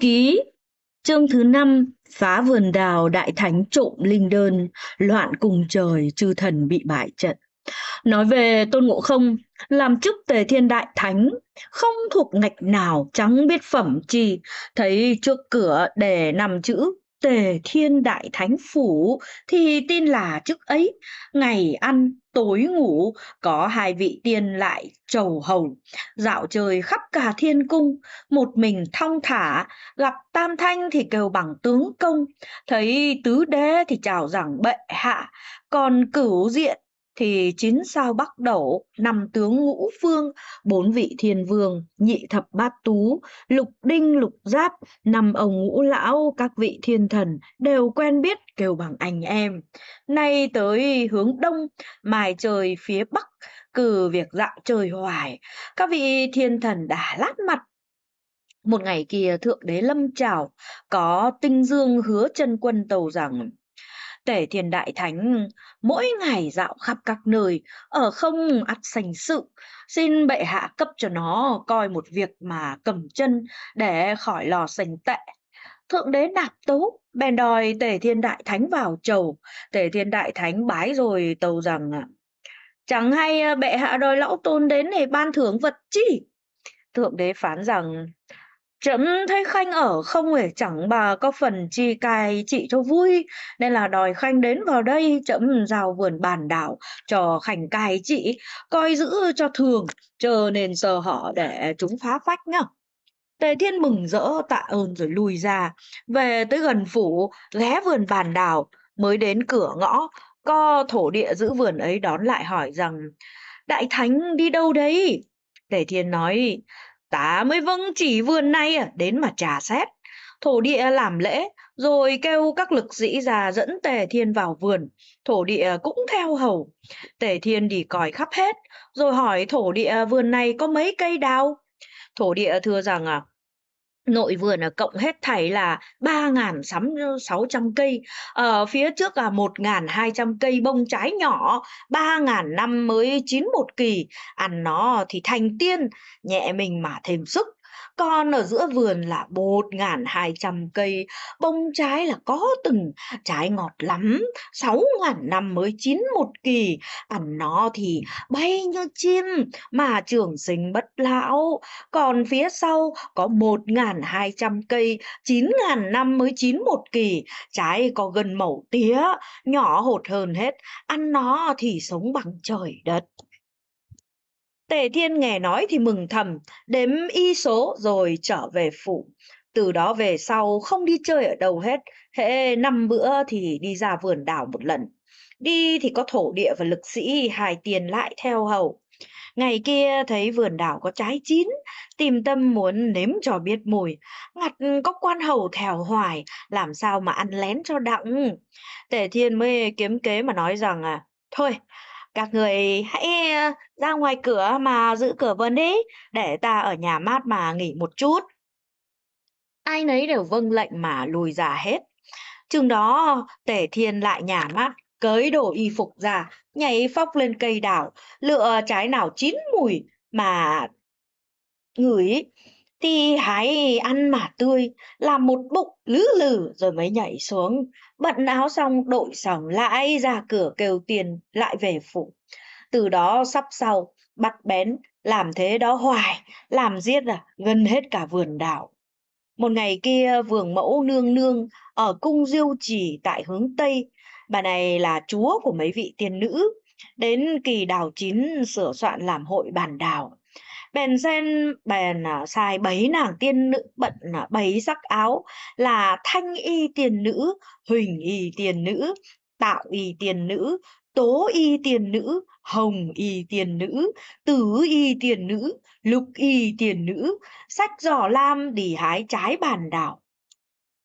ký Chương thứ năm phá vườn đào đại thánh trộm linh đơn, loạn cùng trời chư thần bị bại trận. Nói về Tôn Ngộ Không, làm chức tề thiên đại thánh, không thuộc ngạch nào chẳng biết phẩm chi, thấy trước cửa để nằm chữ tề thiên đại thánh phủ thì tin là chức ấy, ngày ăn tối ngủ có hai vị tiên lại trầu hầu dạo chơi khắp cả thiên cung một mình thong thả gặp tam thanh thì kêu bằng tướng công thấy tứ đế thì chào rằng bệ hạ còn cửu diện thì chín sao bắc đẩu năm tướng ngũ phương bốn vị thiên vương nhị thập bát tú lục đinh lục giáp năm ông ngũ lão các vị thiên thần đều quen biết kêu bằng anh em nay tới hướng đông mài trời phía bắc cử việc dạo trời hoài các vị thiên thần đã lát mặt một ngày kia thượng đế lâm trào có tinh dương hứa chân quân tàu rằng Tể Thiền Đại Thánh mỗi ngày dạo khắp các nơi, ở không ắt sành sự, xin bệ hạ cấp cho nó coi một việc mà cầm chân để khỏi lò sành tệ. Thượng đế nạp tấu, bèn đòi Tể Thiên Đại Thánh vào chầu. Tể Thiên Đại Thánh bái rồi tâu rằng, chẳng hay ờ, bệ hạ đòi lão tôn đến để ban thưởng vật chi. Thượng đế phán rằng, Trẫm thấy Khanh ở không hề chẳng bà có phần chi cài trị cho vui, nên là đòi Khanh đến vào đây trẫm rào vườn bàn đảo cho Khanh cài trị coi giữ cho thường, chờ nên giờ họ để chúng phá phách nhá. Tề Thiên mừng rỡ tạ ơn rồi lui ra, về tới gần phủ, ghé vườn bàn đảo, mới đến cửa ngõ, co thổ địa giữ vườn ấy đón lại hỏi rằng, Đại Thánh đi đâu đấy? Tề Thiên nói, Ta mới vâng chỉ vườn nay à, đến mà trà xét. Thổ địa làm lễ, rồi kêu các lực sĩ già dẫn Tề Thiên vào vườn. Thổ địa cũng theo hầu. Tề Thiên đi còi khắp hết, rồi hỏi thổ địa vườn này có mấy cây đào. Thổ địa thưa rằng à, nội vườn là cộng hết thảy là 3.600 cây ở ờ, phía trước là 1.200 cây bông trái nhỏ 3.000 năm mới chín một kỳ ăn nó thì thành tiên nhẹ mình mà thêm sức còn ở giữa vườn là hai trăm cây, bông trái là có từng, trái ngọt lắm, sáu ngàn năm mới chín một kỳ, ăn nó thì bay như chim mà trường sinh bất lão. Còn phía sau có một hai trăm cây, chín ngàn năm mới chín một kỳ, trái có gần mẩu tía, nhỏ hột hơn hết, ăn nó thì sống bằng trời đất. Tề Thiên nghe nói thì mừng thầm, đếm y số rồi trở về phủ. Từ đó về sau không đi chơi ở đâu hết, hễ năm bữa thì đi ra vườn đảo một lần. Đi thì có thổ địa và lực sĩ hài tiền lại theo hầu. Ngày kia thấy vườn đảo có trái chín, tìm tâm muốn nếm cho biết mùi. Ngặt có quan hầu thèo hoài, làm sao mà ăn lén cho đặng. Tề Thiên mới kiếm kế mà nói rằng à, thôi các người hãy ờ, ra ngoài cửa mà giữ cửa vườn đi, để ta ở nhà mát mà nghỉ một chút. Ai nấy đều vâng lệnh mà lùi ra hết. Chừng đó, Tể Thiên lại nhà mát cới đồ y phục ra, nhảy phóc lên cây đảo, lựa trái nào chín mùi mà ngửi thì hãy ăn mà tươi làm một bụng lứ lử rồi mới nhảy xuống bận áo xong đội sòng lại ra cửa kêu tiền lại về phủ từ đó sắp sau bắt bén làm thế đó hoài làm giết à gần hết cả vườn đảo một ngày kia vườn mẫu nương nương ở cung diêu trì tại hướng tây bà này là chúa của mấy vị tiên nữ đến kỳ đào chín sửa soạn làm hội bàn đào bèn sen bèn à, xài bấy nàng tiên nữ bận à, bấy sắc áo là thanh y tiền nữ huỳnh y tiền nữ tạo y tiền nữ tố y tiền nữ hồng y tiền nữ tứ y tiền nữ lục y tiền nữ sách giỏ lam đi hái trái bàn đảo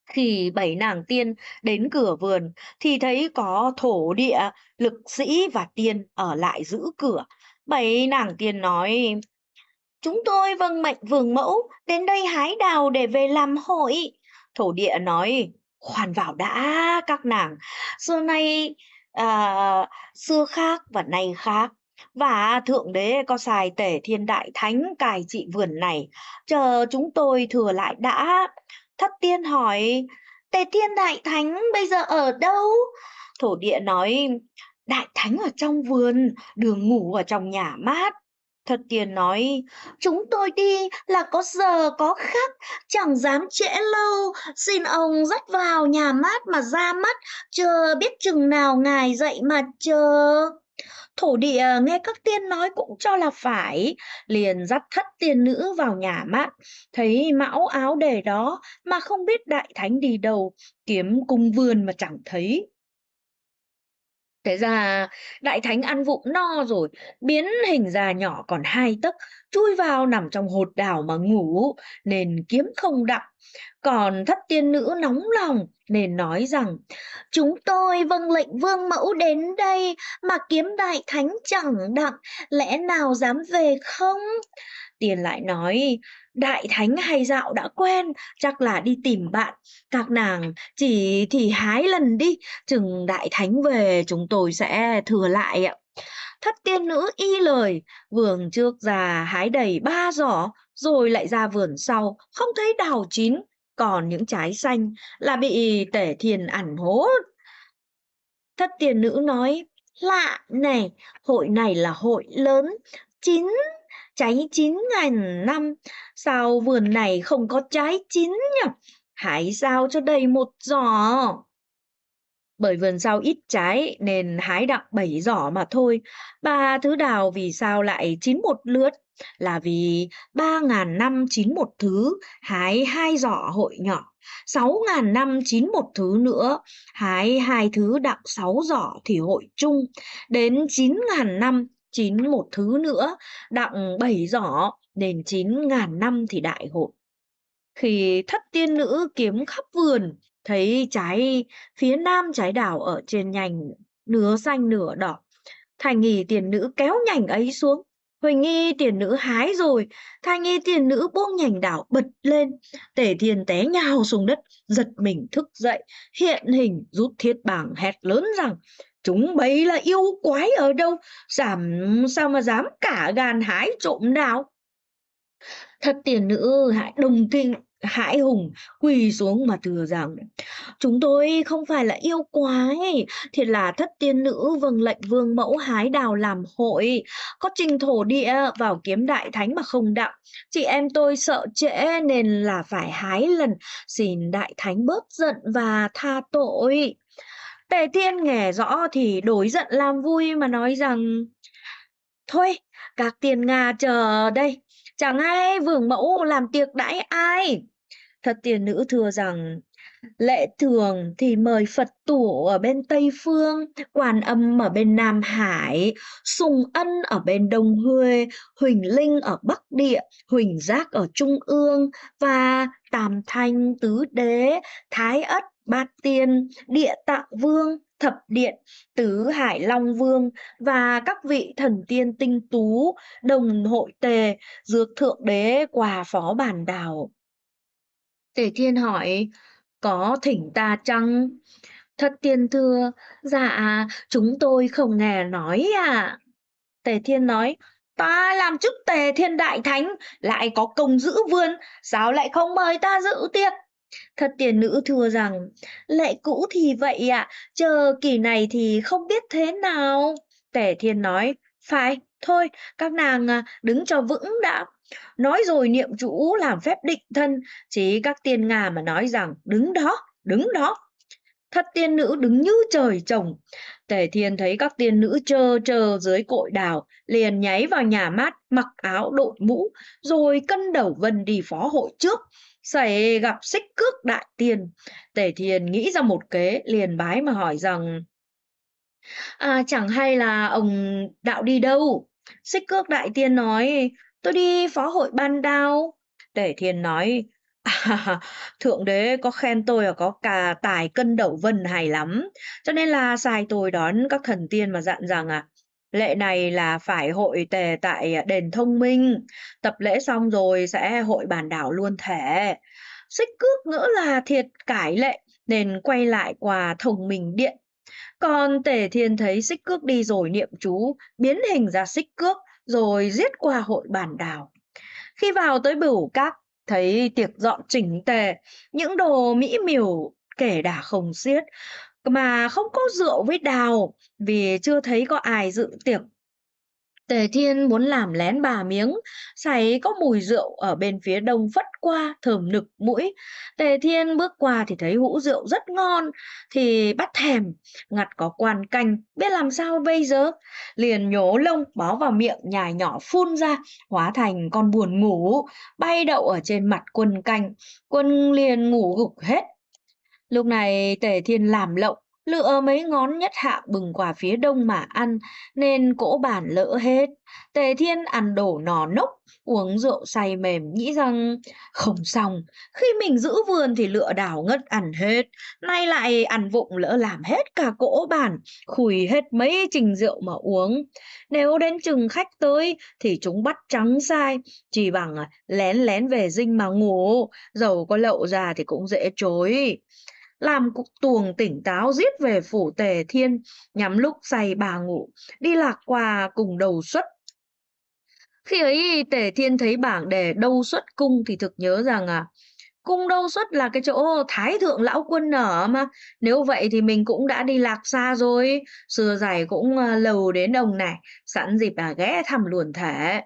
khi bảy nàng tiên đến cửa vườn thì thấy có thổ địa lực sĩ và tiên ở lại giữ cửa bảy nàng tiên nói Chúng tôi vâng mệnh vương mẫu đến đây hái đào để về làm hội. Thổ địa nói, khoan vào đã các nàng, xưa nay, à, xưa khác và nay khác. Và Thượng Đế có xài tể thiên đại thánh cài trị vườn này, chờ chúng tôi thừa lại đã. Thất tiên hỏi, tề thiên đại thánh bây giờ ở đâu? Thổ địa nói, đại thánh ở trong vườn, đường ngủ ở trong nhà mát. Thật tiền nói, chúng tôi đi là có giờ có khắc, chẳng dám trễ lâu, xin ông dắt vào nhà mát mà ra mắt, chờ biết chừng nào ngài dậy mà chờ. Thổ địa nghe các tiên nói cũng cho là phải, liền dắt thất tiên nữ vào nhà mát, thấy mão áo đề đó mà không biết đại thánh đi đâu, kiếm cung vườn mà chẳng thấy. Thế ra đại thánh ăn vụng no rồi, biến hình già nhỏ còn hai tấc, chui vào nằm trong hột đảo mà ngủ, nên kiếm không đặng. Còn thất tiên nữ nóng lòng, nên nói rằng, chúng tôi vâng lệnh vương mẫu đến đây mà kiếm đại thánh chẳng đặng, lẽ nào dám về không? tiền lại nói, đại thánh hay dạo đã quen chắc là đi tìm bạn các nàng chỉ thì hái lần đi chừng đại thánh về chúng tôi sẽ thừa lại ạ thất tiên nữ y lời vườn trước già hái đầy ba giỏ rồi lại ra vườn sau không thấy đào chín còn những trái xanh là bị tể thiền ẩn hố thất tiên nữ nói lạ này hội này là hội lớn chín cháy chín ngàn năm, sao vườn này không có trái chín nhỉ? hái sao cho đầy một giỏ. Bởi vườn rau ít trái nên hái đặng 7 giỏ mà thôi. Ba thứ đào vì sao lại chín một lượt? Là vì 3.000 năm chín một thứ, hái hai giỏ hội nhỏ. 6.000 năm chín một thứ nữa, hái hai thứ đặng 6 giỏ thì hội chung. Đến 9.000 năm chín một thứ nữa, đặng bảy giỏ, đền chín ngàn năm thì đại hội. Khi thất tiên nữ kiếm khắp vườn, thấy trái phía nam trái đảo ở trên nhành nửa xanh nửa đỏ. Thành nghi tiền nữ kéo nhành ấy xuống, Huỳnh nghi tiền nữ hái rồi, thành nghi tiền nữ buông nhành đảo bật lên, tể thiền té nhào xuống đất, giật mình thức dậy, hiện hình rút thiết bảng hét lớn rằng Chúng bấy là yêu quái ở đâu, dám sao mà dám cả gan hái trộm đào. Thật tiền nữ hãy đồng tình hãi hùng quỳ xuống mà thừa rằng chúng tôi không phải là yêu quái thiệt là thất tiên nữ vâng lệnh vương mẫu hái đào làm hội có trình thổ địa vào kiếm đại thánh mà không đặng chị em tôi sợ trễ nên là phải hái lần xin đại thánh bớt giận và tha tội Tề Thiên nghe rõ thì đối giận làm vui mà nói rằng Thôi, các tiền Nga chờ đây, chẳng ai vương mẫu làm tiệc đãi ai. Thật tiền nữ thừa rằng Lễ thường thì mời Phật tổ ở bên Tây Phương, Quan Âm ở bên Nam Hải, Sùng Ân ở bên Đông Huê, Huỳnh Linh ở Bắc Địa, Huỳnh Giác ở Trung ương và Tam Thanh Tứ Đế, Thái Ất, Bát Tiên, Địa Tạng Vương, Thập Điện, Tứ Hải Long Vương và các vị thần tiên tinh tú, đồng hội tề, dược thượng đế quà phó bản đảo. Tề Thiên hỏi, có thỉnh ta chăng? Thất tiên thưa, dạ, chúng tôi không nghe nói ạ. À. Tề thiên nói, ta làm chức tề thiên đại thánh, lại có công giữ vườn, sao lại không mời ta dự tiệc? Thất tiền nữ thưa rằng, lệ cũ thì vậy ạ, à, chờ kỳ này thì không biết thế nào. Tể thiên nói, phải, thôi, các nàng à, đứng cho vững đã Nói rồi niệm chú làm phép định thân, chỉ các tiên Nga mà nói rằng đứng đó, đứng đó. Thật tiên nữ đứng như trời trồng. Tề thiên thấy các tiên nữ trơ trơ dưới cội đào, liền nháy vào nhà mát, mặc áo đội mũ, rồi cân đầu vân đi phó hội trước xảy gặp xích cước đại tiên tề Thiên nghĩ ra một kế liền bái mà hỏi rằng à, chẳng hay là ông đạo đi đâu xích cước đại tiên nói tôi đi phó hội ban đao. Tể Thiên nói, à, Thượng đế có khen tôi là có cà tài cân đậu vân hay lắm, cho nên là sai tôi đón các thần tiên mà dặn rằng à, lệ này là phải hội tề tại đền thông minh, tập lễ xong rồi sẽ hội bàn đảo luôn thể. Xích cước nữa là thiệt cải lệ, nên quay lại qua thông minh điện. Còn tề thiên thấy xích cước đi rồi niệm chú, biến hình ra xích cước, rồi giết qua hội bản đào Khi vào tới bửu các, thấy tiệc dọn chỉnh tề, những đồ mỹ miều kể đã không xiết, mà không có rượu với đào vì chưa thấy có ai dự tiệc Tề Thiên muốn làm lén bà miếng, sấy có mùi rượu ở bên phía đông phất qua, thơm nực mũi. Tề Thiên bước qua thì thấy hũ rượu rất ngon, thì bắt thèm, ngặt có quan canh, biết làm sao bây giờ. Liền nhổ lông bó vào miệng nhài nhỏ phun ra, hóa thành con buồn ngủ, bay đậu ở trên mặt quân canh. Quân liền ngủ gục hết. Lúc này Tề Thiên làm lộng, Lựa mấy ngón nhất hạ bừng quả phía đông mà ăn, nên cỗ bản lỡ hết. Tề Thiên ăn đổ nò nốc, uống rượu say mềm, nghĩ rằng không xong. Khi mình giữ vườn thì lựa đảo ngất ăn hết, nay lại ăn vụng lỡ làm hết cả cỗ bản, khùi hết mấy trình rượu mà uống. Nếu đến chừng khách tới thì chúng bắt trắng sai, chỉ bằng à, lén lén về dinh mà ngủ, dầu có lậu ra thì cũng dễ chối làm cục tuồng tỉnh táo giết về phủ tề thiên nhắm lúc say bà ngủ đi lạc qua cùng đầu xuất khi ấy tề thiên thấy bảng đề đâu xuất cung thì thực nhớ rằng à cung đâu xuất là cái chỗ thái thượng lão quân ở mà nếu vậy thì mình cũng đã đi lạc xa rồi xưa dài cũng à, lầu đến đồng này sẵn dịp à ghé thăm luồn thể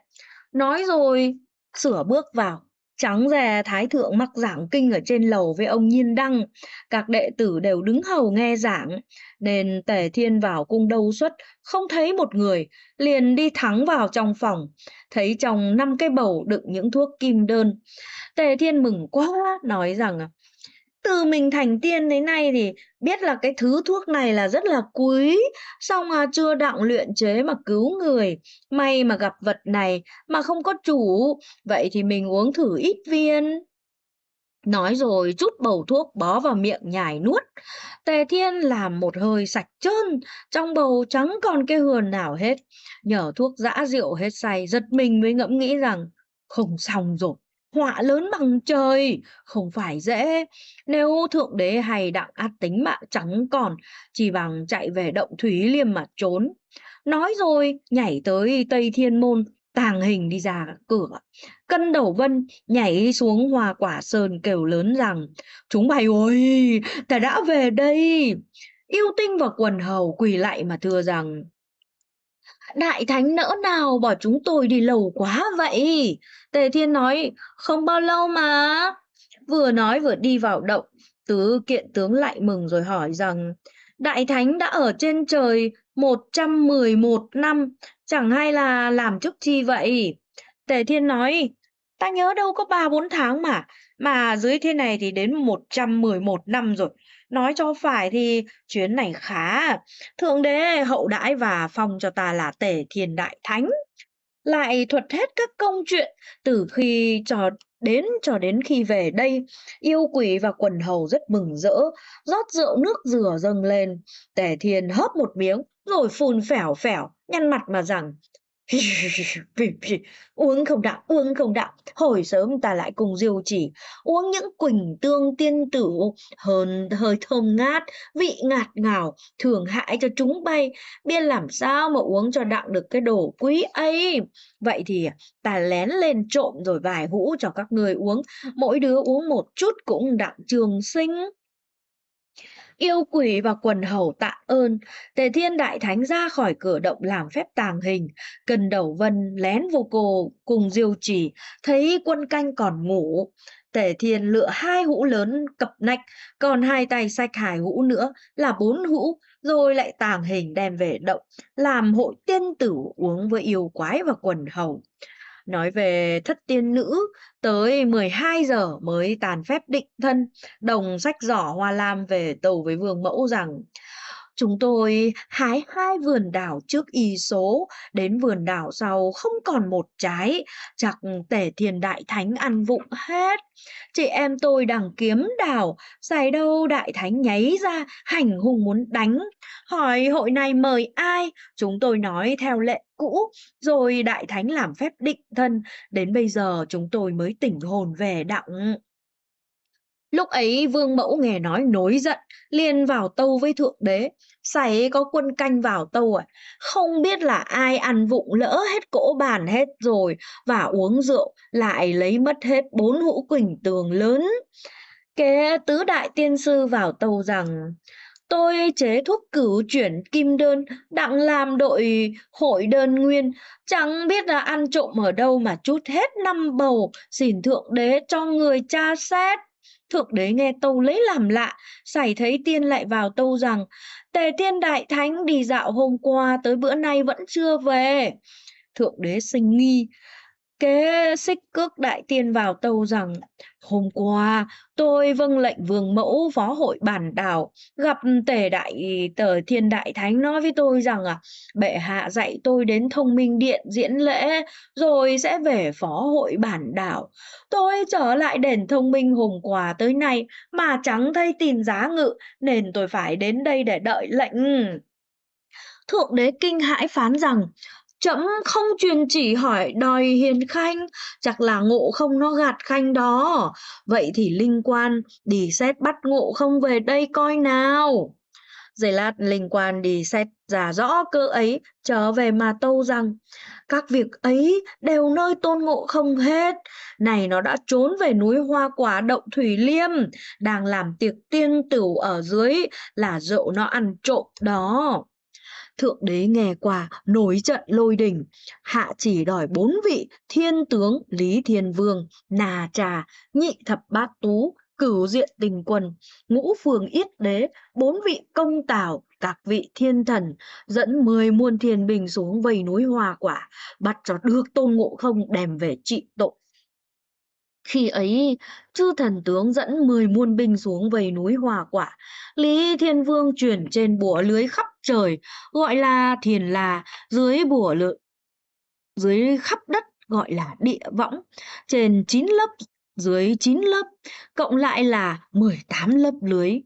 nói rồi sửa bước vào Trắng dè Thái Thượng mặc giảng kinh ở trên lầu với ông Nhiên Đăng, các đệ tử đều đứng hầu nghe giảng, nên Tề Thiên vào cung đâu xuất, không thấy một người, liền đi thẳng vào trong phòng, thấy trong năm cái bầu đựng những thuốc kim đơn. Tề Thiên mừng quá, nói rằng từ mình thành tiên đến nay thì biết là cái thứ thuốc này là rất là quý, xong à, chưa đọng luyện chế mà cứu người, may mà gặp vật này mà không có chủ, vậy thì mình uống thử ít viên. Nói rồi chút bầu thuốc bó vào miệng nhài nuốt. Tề Thiên làm một hơi sạch trơn, trong bầu trắng còn cái hườn nào hết. Nhờ thuốc dã rượu hết say, giật mình mới ngẫm nghĩ rằng không xong rồi họa lớn bằng trời, không phải dễ. Nếu Thượng Đế hay Đặng Át tính mạng trắng còn, chỉ bằng chạy về động Thúy Liêm mà trốn. Nói rồi, nhảy tới Tây Thiên Môn, tàng hình đi ra cửa. Cân đầu vân nhảy xuống hoa quả sơn kêu lớn rằng, chúng mày ôi, ta đã về đây. Yêu tinh và quần hầu quỳ lại mà thưa rằng, Đại thánh nỡ nào bỏ chúng tôi đi lâu quá vậy? Tề Thiên nói, không bao lâu mà. Vừa nói vừa đi vào động, tứ kiện tướng lại mừng rồi hỏi rằng, Đại thánh đã ở trên trời 111 năm, chẳng hay là làm chức chi vậy? Tề Thiên nói, ta nhớ đâu có 3-4 tháng mà, mà dưới thế này thì đến 111 năm rồi. Nói cho phải thì chuyến này khá, à. Thượng Đế hậu đãi và phong cho ta là tể thiền đại thánh. Lại thuật hết các công chuyện từ khi cho đến cho đến khi về đây, yêu quỷ và quần hầu rất mừng rỡ, rót rượu nước dừa dâng lên. Tể thiền hớp một miếng, rồi phun phẻo phẻo, nhăn mặt mà rằng, uống không đạo uống không đạo hồi sớm ta lại cùng diêu chỉ uống những quỳnh tương tiên tử hơn hơi thơm ngát vị ngạt ngào thường hại cho chúng bay biết làm sao mà uống cho đặng được cái đồ quý ấy vậy thì ta lén lên trộm rồi vài hũ cho các người uống mỗi đứa uống một chút cũng đặng trường sinh yêu quỷ và quần hầu tạ ơn. Tề Thiên Đại Thánh ra khỏi cửa động làm phép tàng hình. Cần Đầu Vân lén vô cô cùng diêu chỉ, thấy quân canh còn ngủ. Tề Thiên lựa hai hũ lớn cập nách, còn hai tay sách hai hũ nữa là bốn hũ, rồi lại tàng hình đem về động, làm hội tiên tử uống với yêu quái và quần hầu nói về thất tiên nữ tới 12 giờ mới tàn phép định thân đồng sách giỏ hoa lam về tàu với vương mẫu rằng chúng tôi hái hai vườn đảo trước y số đến vườn đảo sau không còn một trái chặt tể thiền đại thánh ăn vụng hết chị em tôi đang kiếm đảo xài đâu đại thánh nháy ra hành hung muốn đánh hỏi hội này mời ai chúng tôi nói theo lệ cũ, rồi Đại Thánh làm phép định thân, đến bây giờ chúng tôi mới tỉnh hồn về đạo Lúc ấy vương mẫu nghe nói nối giận, liền vào tâu với thượng đế. Xảy có quân canh vào tâu à, không biết là ai ăn vụng lỡ hết cỗ bàn hết rồi và uống rượu lại lấy mất hết bốn hũ quỳnh tường lớn. Kế tứ đại tiên sư vào tâu rằng Tôi chế thuốc cửu chuyển kim đơn, đặng làm đội hội đơn nguyên, chẳng biết là ăn trộm ở đâu mà chút hết năm bầu, xin thượng đế cho người cha xét. Thượng đế nghe tâu lấy làm lạ, xảy thấy tiên lại vào tâu rằng, tề thiên đại thánh đi dạo hôm qua tới bữa nay vẫn chưa về. Thượng đế sinh nghi, Kế xích cước đại tiên vào tâu rằng, hôm qua tôi vâng lệnh vương mẫu phó hội bản đảo, gặp tề đại tờ thiên đại thánh nói với tôi rằng à, bệ hạ dạy tôi đến thông minh điện diễn lễ, rồi sẽ về phó hội bản đảo. Tôi trở lại đền thông minh hôm qua tới nay mà chẳng thấy tin giá ngự, nên tôi phải đến đây để đợi lệnh. Thượng đế kinh hãi phán rằng, chậm không truyền chỉ hỏi đòi hiền khanh, chắc là ngộ không nó gạt khanh đó. Vậy thì linh quan đi xét bắt ngộ không về đây coi nào. Giây lát linh quan đi xét giả rõ cơ ấy, trở về mà tâu rằng, các việc ấy đều nơi tôn ngộ không hết. Này nó đã trốn về núi hoa quả động Thủy Liêm, đang làm tiệc tiên tửu ở dưới là rượu nó ăn trộm đó thượng đế nghe qua nổi trận lôi đình hạ chỉ đòi bốn vị thiên tướng lý thiên vương nà trà nhị thập bát tú cửu diện tình quân ngũ phường yết đế bốn vị công tào các vị thiên thần dẫn mười muôn thiên bình xuống vây núi hoa quả bắt cho được tôn ngộ không đem về trị tội khi ấy, chư thần tướng dẫn 10 muôn binh xuống về núi Hòa Quả. Lý Thiên Vương chuyển trên bùa lưới khắp trời, gọi là thiền là, dưới bùa lự, dưới khắp đất gọi là địa võng, trên 9 lớp, dưới 9 lớp, cộng lại là 18 lớp lưới.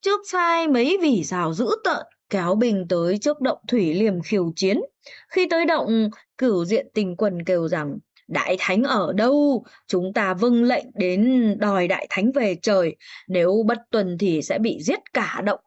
Trước sai mấy vỉ rào dữ tợn, kéo bình tới trước động thủy liềm khiêu chiến. Khi tới động, cửu diện tình quần kêu rằng, đại thánh ở đâu chúng ta vâng lệnh đến đòi đại thánh về trời nếu bất tuần thì sẽ bị giết cả động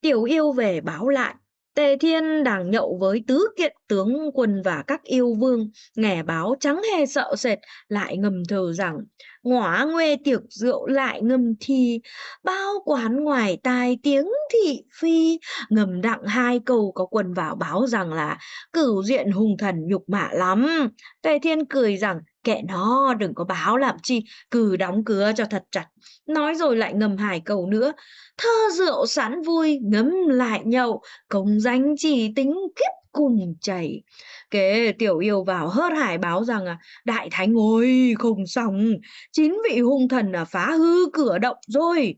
tiểu yêu về báo lại Tề Thiên đảng nhậu với tứ kiện tướng quân và các yêu vương, nghe báo trắng hề sợ sệt, lại ngầm thờ rằng, ngõ nguê tiệc rượu lại ngầm thì, bao quán ngoài tai tiếng thị phi, ngầm đặng hai câu có quân vào báo rằng là cửu diện hùng thần nhục mạ lắm. Tề Thiên cười rằng, kệ nó đừng có báo làm chi cứ đóng cửa cho thật chặt nói rồi lại ngầm hài cầu nữa thơ rượu sẵn vui ngấm lại nhậu công danh chỉ tính kiếp cùng chảy kế tiểu yêu vào hớt hải báo rằng à, đại thánh ôi không xong chín vị hung thần à, phá hư cửa động rồi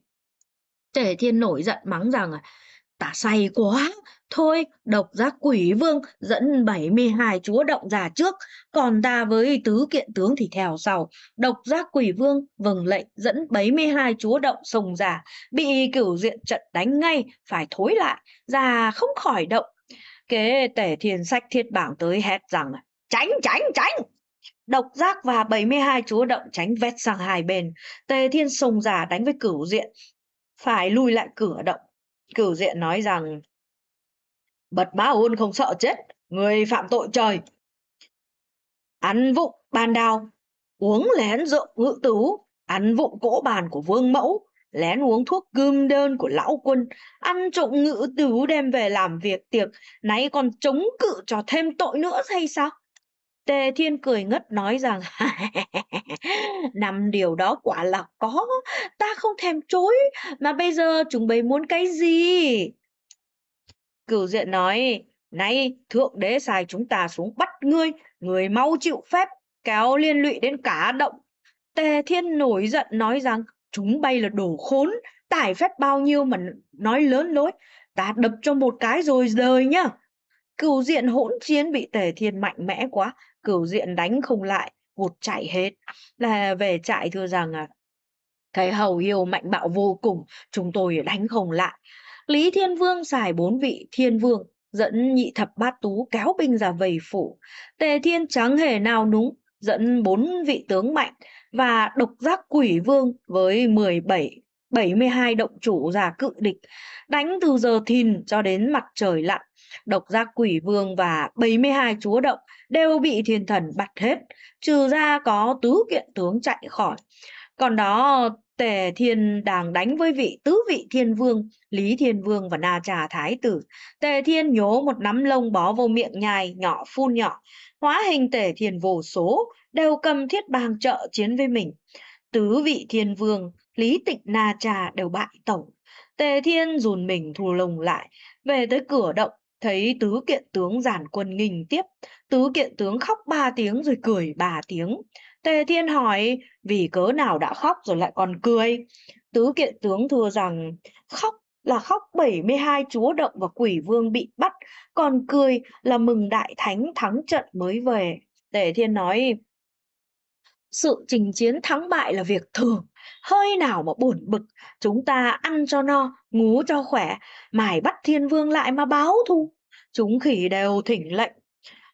tề thiên nổi giận mắng rằng à, ta say quá Thôi, độc giác quỷ vương dẫn 72 chúa động giả trước, còn ta với tứ kiện tướng thì theo sau. Độc giác quỷ vương vâng lệnh dẫn 72 chúa động sùng giả, bị cửu diện trận đánh ngay, phải thối lại, già không khỏi động. Kế tể thiền sách thiết bảng tới hét rằng, tránh, tránh, tránh! Độc giác và 72 chúa động tránh vét sang hai bên. Tề thiên sùng giả đánh với cửu diện, phải lui lại cửa động. Cửu diện nói rằng Bật báo ôn không sợ chết, người phạm tội trời. Ăn vụng bàn đào, uống lén rượu ngự tứ, ăn vụng cỗ bàn của vương mẫu, lén uống thuốc cơm đơn của lão quân, ăn trộm ngự tứ đem về làm việc tiệc, nay còn chống cự cho thêm tội nữa hay sao? Tề Thiên cười ngất nói rằng năm điều đó quả là có, ta không thèm chối, mà bây giờ chúng bày muốn cái gì? Cửu diện nói, nay thượng đế xài chúng ta xuống bắt ngươi, người mau chịu phép, kéo liên lụy đến cả động. Tề thiên nổi giận nói rằng, chúng bay là đồ khốn, tải phép bao nhiêu mà nói lớn lối, ta đập cho một cái rồi rời nhá. Cửu diện hỗn chiến bị tề thiên mạnh mẽ quá, cửu diện đánh không lại, vụt chạy hết. Là về trại thưa rằng à, cái hầu yêu mạnh bạo vô cùng, chúng tôi đánh không lại. Lý Thiên Vương xài bốn vị thiên vương, dẫn nhị thập bát tú kéo binh ra vầy phủ. Tề Thiên chẳng hề nào núng, dẫn bốn vị tướng mạnh và độc giác quỷ vương với 17 72 động chủ giả cự địch, đánh từ giờ thìn cho đến mặt trời lặn. Độc giác quỷ vương và 72 chúa động đều bị thiên thần bắt hết, trừ ra có tứ kiện tướng chạy khỏi. Còn đó Tề Thiên đang đánh với vị tứ vị thiên vương, Lý Thiên Vương và Na Trà Thái Tử. Tề Thiên nhố một nắm lông bó vô miệng nhai, nhỏ phun nhỏ. Hóa hình Tề Thiên vô số, đều cầm thiết bang trợ chiến với mình. Tứ vị thiên vương, Lý Tịch Na Trà đều bại tẩu. Tề Thiên dùn mình thu lồng lại, về tới cửa động, thấy tứ kiện tướng giản quân nghình tiếp. Tứ kiện tướng khóc ba tiếng rồi cười ba tiếng. Tề Thiên hỏi, vì cớ nào đã khóc rồi lại còn cười? Tứ kiện tướng thưa rằng, khóc là khóc 72 chúa động và quỷ vương bị bắt, còn cười là mừng đại thánh thắng trận mới về. Tề Thiên nói, sự trình chiến thắng bại là việc thường, hơi nào mà buồn bực, chúng ta ăn cho no, ngủ cho khỏe, mài bắt thiên vương lại mà báo thù. Chúng khỉ đều thỉnh lệnh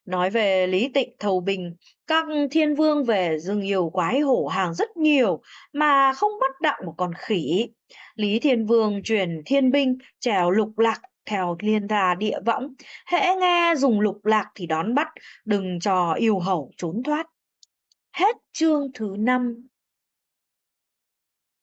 nói về lý tịnh thầu bình các thiên vương về rừng nhiều quái hổ hàng rất nhiều mà không bắt đặng một con khỉ lý thiên vương chuyển thiên binh trèo lục lạc theo liên ra địa võng hễ nghe dùng lục lạc thì đón bắt đừng cho yêu hầu trốn thoát hết chương thứ năm